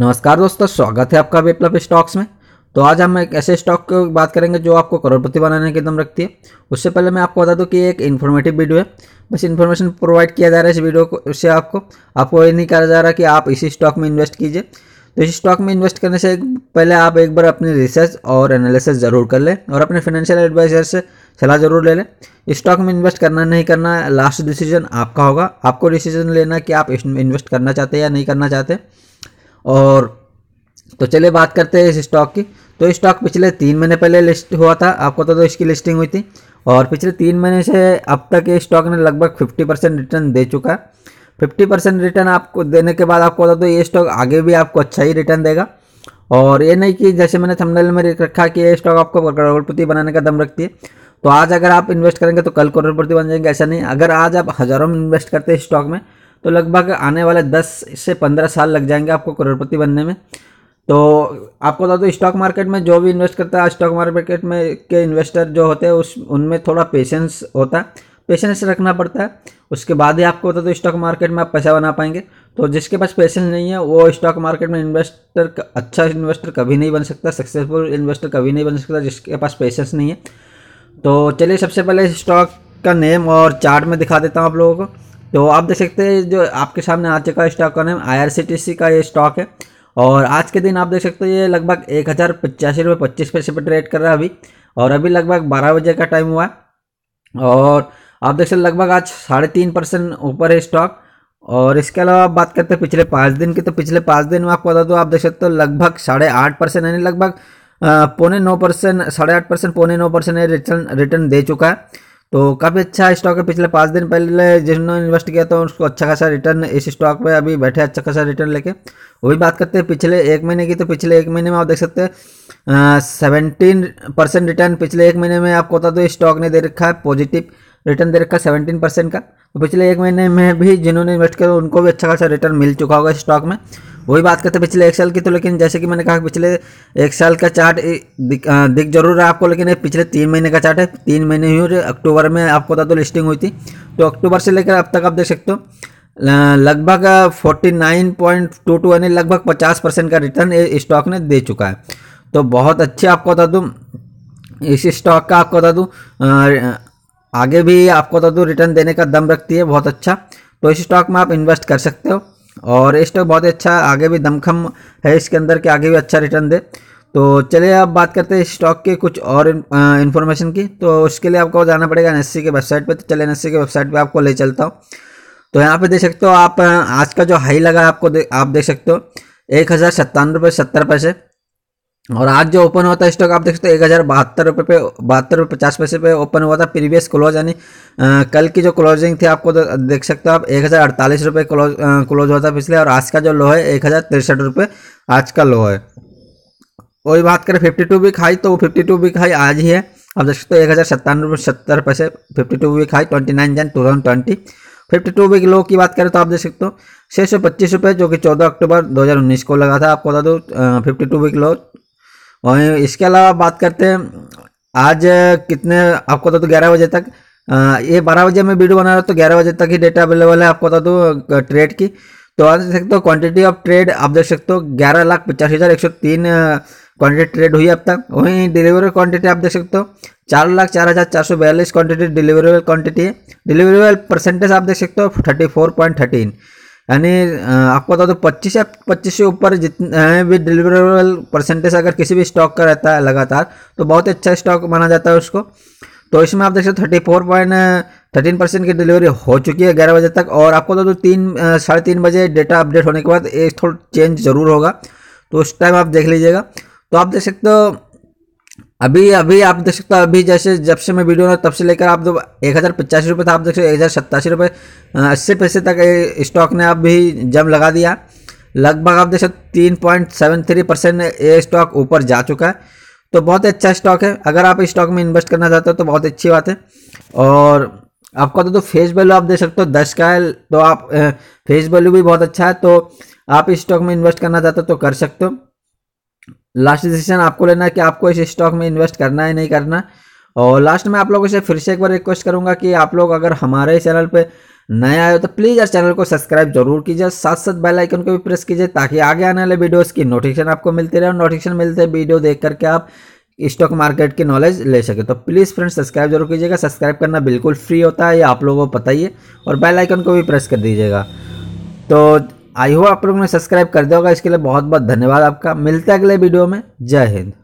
नमस्कार दोस्तों स्वागत है आपका विप्लव स्टॉक्स में तो आज हम एक ऐसे स्टॉक की बात करेंगे जो आपको करोड़पति बनाने की दम रखती है उससे पहले मैं आपको बता दूं कि एक इन्फॉर्मेटिव वीडियो है बस इन्फॉर्मेशन प्रोवाइड किया जा रहा है इस वीडियो को उससे आपको आपको ये नहीं कहा जा रहा कि आप इसी स्टॉक में इन्वेस्ट कीजिए तो इस स्टॉक में इन्वेस्ट करने से पहले आप एक बार अपनी रिसर्च और एनालिसिस ज़रूर कर लें और अपने फाइनेंशियल एडवाइजर से सलाह ज़रूर ले लें स्टॉक में इन्वेस्ट करना नहीं करना लास्ट डिसीजन आपका होगा आपको डिसीजन लेना कि आप इन्वेस्ट करना चाहते हैं या नहीं करना चाहते और तो चलिए बात करते हैं इस स्टॉक की तो स्टॉक पिछले तीन महीने पहले लिस्ट हुआ था आपको तो, तो इसकी लिस्टिंग हुई थी और पिछले तीन महीने से अब तक ये स्टॉक ने लगभग फिफ्टी परसेंट रिटर्न दे चुका है फिफ्टी परसेंट रिटर्न आपको देने के बाद आपको बता दो तो ये स्टॉक आगे भी आपको अच्छा ही रिटर्न देगा और ये नहीं कि जैसे मैंने थंबनेल में रखा कि ये स्टॉक आपको करोड़पति बनाने का दम रखती है तो आज अगर आप इन्वेस्ट करेंगे तो कल करोड़पति बन जाएंगे ऐसा नहीं अगर आज आप हज़ारों में इन्वेस्ट करते हैं स्टॉक में तो लगभग आने वाले दस से पंद्रह साल लग जाएंगे आपको करोड़पति बनने में तो आपको बता दो स्टॉक मार्केट में जो भी इन्वेस्ट करता है स्टॉक मार्केट में के इन्वेस्टर जो होते हैं उस उनमें थोड़ा पेशेंस होता है पेशेंस रखना पड़ता है उसके बाद ही आपको बता दो स्टॉक मार्केट में आप पैसा बना पाएंगे तो जिसके पास पेशेंस नहीं है वो स्टॉक मार्केट में इन्वेस्टर अच्छा इन्वेस्टर कभी नहीं बन सकता सक्सेसफुल इन्वेस्टर कभी नहीं बन सकता जिसके पास पेशेंस नहीं है तो चलिए सबसे पहले स्टॉक का नेम और चार्ट में दिखा देता हूँ आप लोगों को तो आप देख सकते हैं जो आपके सामने आज का स्टॉक का नाम आई का ये स्टॉक है और आज के दिन आप देख सकते हो ये लगभग एक हज़ार पचासी रुपये पच्चीस पैसे पर ट्रेड कर रहा है अभी और अभी लगभग बारह बजे का टाइम हुआ है और आप देख सकते लगभग आज साढ़े तीन परसेंट ऊपर है स्टॉक और इसके अलावा आप बात करते हैं पिछले पाँच दिन की तो पिछले पाँच दिन में आपको बता दो आप देख सकते हो लगभग साढ़े आठ परसेंट यानी लगभग पौने नौ परसेंट साढ़े आठ परसेंट पौने नौ परसेंट रिटर्न रिटर्न दे चुका है तो काफ़ी अच्छा स्टॉक है पिछले पाँच दिन पहले जिन्होंने इन्वेस्ट किया था उसको अच्छा खासा रिटर्न इस स्टॉक में अभी बैठे अच्छा खासा रिटर्न लेके वही बात करते हैं पिछले एक महीने की तो पिछले एक महीने में आप देख सकते हैं सेवेंटीन परसेंट रिटर्न पिछले एक महीने में आपको बता दो स्टॉक ने दे रखा है पॉजिटिव रिटर्न दे रखा है सेवेंटीन परसेंट का तो पिछले एक महीने में भी जिन्होंने इन्वेस्ट किया उनको भी अच्छा खासा रिटर्न मिल चुका होगा स्टॉक में वही बात करते पिछले एक साल की तो लेकिन जैसे कि मैंने कहा पिछले एक साल का चार्ट दिख, दिख जरूर है आपको लेकिन पिछले तीन महीने का चार्ट है तीन महीने ही हुए अक्टूबर में आपको बता दो लिस्टिंग हुई थी तो अक्टूबर से लेकर अब तक आप देख सकते हो लगभग forty nine point two two यानी लगभग पचास परसेंट का रिटर्न स्टॉक ने दे चुका है तो बहुत अच्छे आपको बता दूँ इस स्टॉक का आपको बता दूँ आगे भी आपको बता दूँ रिटर्न देने का दम रखती है बहुत अच्छा तो इस स्टॉक में आप इन्वेस्ट कर सकते हो और स्टॉक बहुत अच्छा आगे भी दमखम है इसके अंदर कि आगे भी अच्छा रिटर्न दे तो चलिए अब बात करते हैं स्टॉक के कुछ और इन्फॉर्मेशन की तो उसके लिए आपको जाना पड़ेगा एन की वेबसाइट पर तो चलिए एन की वेबसाइट पर आपको ले चलता हूँ तो यहाँ पे देख सकते हो आप आज का जो हाई लगा आपको दे, आप देख सकते हो एक हज़ार सत्तानवे रुपये सत्तर पैसे और आज जो ओपन होता है स्टॉक आप देख सकते हो एक हज़ार बहत्तर रुपये पे बहत्तर रुपये पचास पैसे पे ओपन हुआ था प्रीवियस क्लोज यानी कल की जो क्लोजिंग थी आपको देख सकते हो आप एक हज़ार अड़तालीस रुपये क्लोज क्लोज हुआ था पिछले और आज का जो लो है एक हज़ार तिरसठ रुपये आज का लो है वही बात करें फिफ्टी टू वीक हाई तो वो फिफ्टी टू वीक हाई आज ही है आप देख सकते हो एक हज़ार सत्तानवे रुपये सत्तर पैसे fifty two week high twenty nine Jan two thousand twenty fifty two week low की बात करें तो आप देख सकते हो छः सौ पच्चीस रुपये जो कि चौदह अक्टूबर दो हज़ार उन्नीस को लगा था आपको बता दो फिफ्टी टू वीक लो और इसके अलावा बात करते हैं आज कितने आपको बता दो ग्यारह बजे तक ये बारह बजे मैं वीडियो बना रहा हूँ तो ग्यारह बजे तक ही डेटा अवेलेबल है आपको बता दो ट्रेड की तो आप देख सकते हो क्वांटिटी ऑफ ट्रेड आप देख सकते हो ग्यारह लाख पचास हज़ार एक सौ तीन क्वान्टिटी ट्रेड हुई अब तक वहीं डिलीवरी क्वांटिटी आप देख सकते हो चार लाख चार हज़ार चार सौ बयालीस क्वान्टिटी डिलीवरेबल क्वान्टिटी है डिलीवरेबल परसेंटेज आप देख सकते हो थर्टी फोर पॉइंट थर्टीन यानी आपको बता दो पच्चीस या पच्चीस से ऊपर जितने भी डिलीवरेबल परसेंटेज अगर किसी भी स्टॉक का रहता है लगातार तो बहुत अच्छा स्टॉक माना जाता है उसको तो इसमें आप देख सकते हो thirty four point thirteen percent की डिलीवरी हो चुकी है ग्यारह बजे तक और आपको बता दो तीन साढ़े तीन बजे डेटा अपडेट होने के बाद एक थोड़ा चेंज ज़रूर होगा तो उस टाइम आप देख लीजिएगा तो आप देख सकते हो अभी अभी आप देख सकते हो अभी जैसे जब से मैं वीडियो तब से लेकर आप एक हज़ार पचासी रुपये था आप देख सकते एक हज़ार सत्तासी रुपये अस्सी पैसे तक स्टॉक ने आप भी जम लगा दिया लगभग आप देख सकते तीन पॉइंट सेवन थ्री परसेंट ये स्टॉक ऊपर जा चुका है तो बहुत अच्छा स्टॉक है अगर आप स्टॉक में इन्वेस्ट करना चाहते हो तो बहुत अच्छी बात है और आपको तो, तो फेस वैल्यू आप देख सकते हो दस का है तो आप फेस वैल्यू भी बहुत अच्छा है तो आप स्टॉक में इन्वेस्ट करना चाहते हो तो कर सकते हो लास्ट डिसीजन आपको लेना है कि आपको इस स्टॉक में इन्वेस्ट करना है नहीं करना और लास्ट में आप लोगों से फिर से एक बार रिक्वेस्ट करूंगा कि आप लोग अगर हमारे चैनल पर नए आए हो तो प्लीज़ इस चैनल को सब्सक्राइब जरूर कीजिए साथ साथ बेल आइकन को भी प्रेस कीजिए ताकि आगे आने वाले वीडियोस की नोटिफिकेशन आपको मिलती रहे और नोटिफिकेशन मिलते वीडियो देख करके आप स्टॉक मार्केट की नॉलेज ले सके तो प्लीज़ फ्रेंड्स सब्सक्राइब जरूर कीजिएगा सब्सक्राइब करना बिल्कुल फ्री होता है ये आप लोगों को पता ही है और बेल आइकन को भी प्रेस कर दीजिएगा तो आई हो आप लोगों ने सब्सक्राइब कर दिया होगा इसके लिए बहुत बहुत धन्यवाद आपका मिलता है अगले वीडियो में जय हिंद